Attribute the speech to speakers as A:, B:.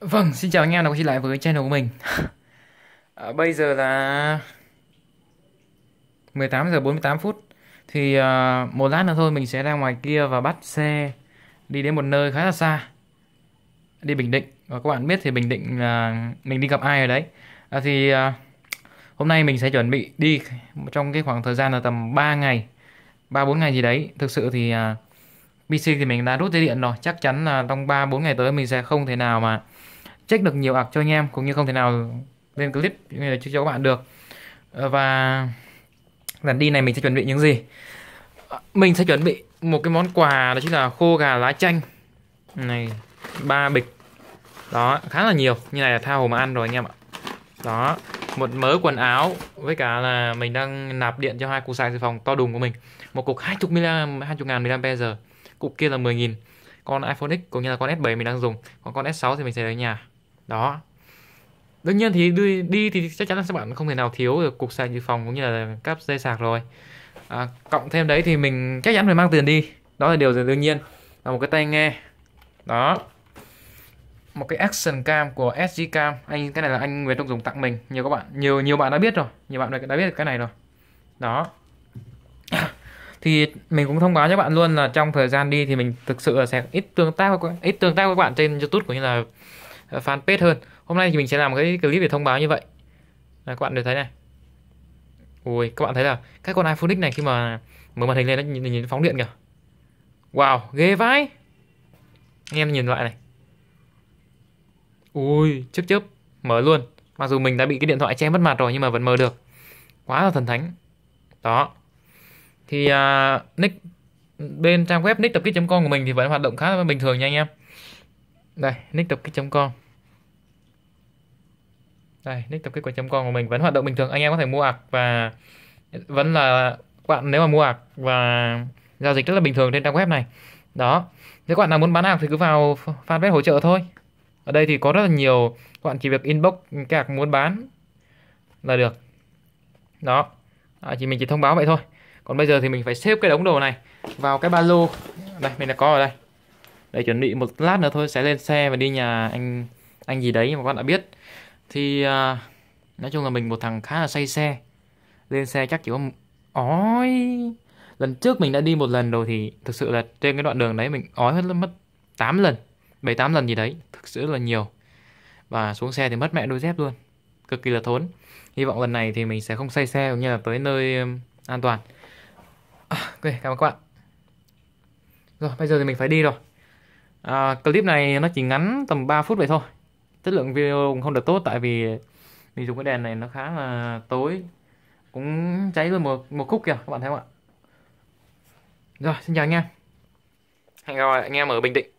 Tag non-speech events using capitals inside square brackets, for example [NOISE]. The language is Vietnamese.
A: Vâng, xin chào anh em đã quay lại với channel của mình [LAUGHS] à, Bây giờ là 18 giờ 48 phút Thì uh, một lát nữa thôi mình sẽ ra ngoài kia và bắt xe đi đến một nơi khá là xa Đi Bình Định Và các bạn biết thì Bình Định là uh, mình đi gặp ai ở đấy à, Thì uh, hôm nay mình sẽ chuẩn bị đi trong cái khoảng thời gian là tầm 3 ngày 3-4 ngày gì đấy Thực sự thì uh, PC thì mình đã rút dây điện rồi chắc chắn là trong 3 4 ngày tới mình sẽ không thể nào mà check được nhiều ạc cho anh em cũng như không thể nào lên clip cho các bạn được ờ, và lần đi này mình sẽ chuẩn bị những gì ờ, mình sẽ chuẩn bị một cái món quà đó chính là khô gà lá chanh này ba bịch đó khá là nhiều như này là tha hồ mà ăn rồi anh em ạ đó một mớ quần áo với cả là mình đang nạp điện cho hai cục sạc dự phòng to đùng của mình một cục 20 mili 20 ngàn mAh cục kia là 10.000 con iPhone X cũng như là con S7 mình đang dùng còn con S6 thì mình sẽ lấy nhà đó đương nhiên thì đi, đi thì chắc chắn là các bạn không thể nào thiếu được cục sạc dự phòng cũng như là cáp dây sạc rồi à, cộng thêm đấy thì mình chắc chắn phải mang tiền đi đó là điều đương nhiên là một cái tai nghe đó một cái action cam của SG cam anh cái này là anh Nguyễn Đông dùng tặng mình nhiều các bạn nhiều nhiều bạn đã biết rồi nhiều bạn đã biết cái này rồi đó thì mình cũng thông báo cho bạn luôn là trong thời gian đi thì mình thực sự là sẽ ít tương tác với ít tương tác với bạn trên YouTube cũng như là ờ, fanpage hơn. Hôm nay thì mình sẽ làm cái clip để thông báo như vậy. là các bạn được thấy này. Ui, các bạn thấy là cái con iPhone X này khi mà mở màn hình lên nó nhìn, nhìn phóng điện kìa. Wow, ghê vãi. Anh em nhìn lại này. Ui, chớp chớp, mở luôn. Mặc dù mình đã bị cái điện thoại che mất mặt rồi nhưng mà vẫn mở được. Quá là thần thánh. Đó thì uh, nick bên trang web nick tập kích com của mình thì vẫn hoạt động khá là bình thường nha anh em đây nick tập kích com đây nick tập kích của com của mình vẫn hoạt động bình thường anh em có thể mua ạc và vẫn là bạn nếu mà mua ạc và giao dịch rất là bình thường trên trang web này đó nếu các bạn nào muốn bán ạc thì cứ vào fanpage hỗ trợ thôi ở đây thì có rất là nhiều các bạn chỉ việc inbox các ạc muốn bán là được đó à, chỉ mình chỉ thông báo vậy thôi còn bây giờ thì mình phải xếp cái đống đồ này vào cái ba lô đây mình đã có ở đây để chuẩn bị một lát nữa thôi sẽ lên xe và đi nhà anh anh gì đấy mà các bạn đã biết thì à, nói chung là mình một thằng khá là say xe lên xe chắc chỉ có ói lần trước mình đã đi một lần rồi thì thực sự là trên cái đoạn đường đấy mình ói hết mất 8 lần 7 8 lần gì đấy thực sự là nhiều và xuống xe thì mất mẹ đôi dép luôn cực kỳ là thốn hy vọng lần này thì mình sẽ không say xe cũng như là tới nơi an toàn Ok, cảm ơn các bạn. Rồi, bây giờ thì mình phải đi rồi. À, clip này nó chỉ ngắn tầm 3 phút vậy thôi. Chất lượng video cũng không được tốt tại vì mình dùng cái đèn này nó khá là tối. Cũng cháy luôn một một khúc kìa, các bạn thấy không ạ? Rồi, xin chào anh em. Hẹn gặp lại anh em ở Bình Định.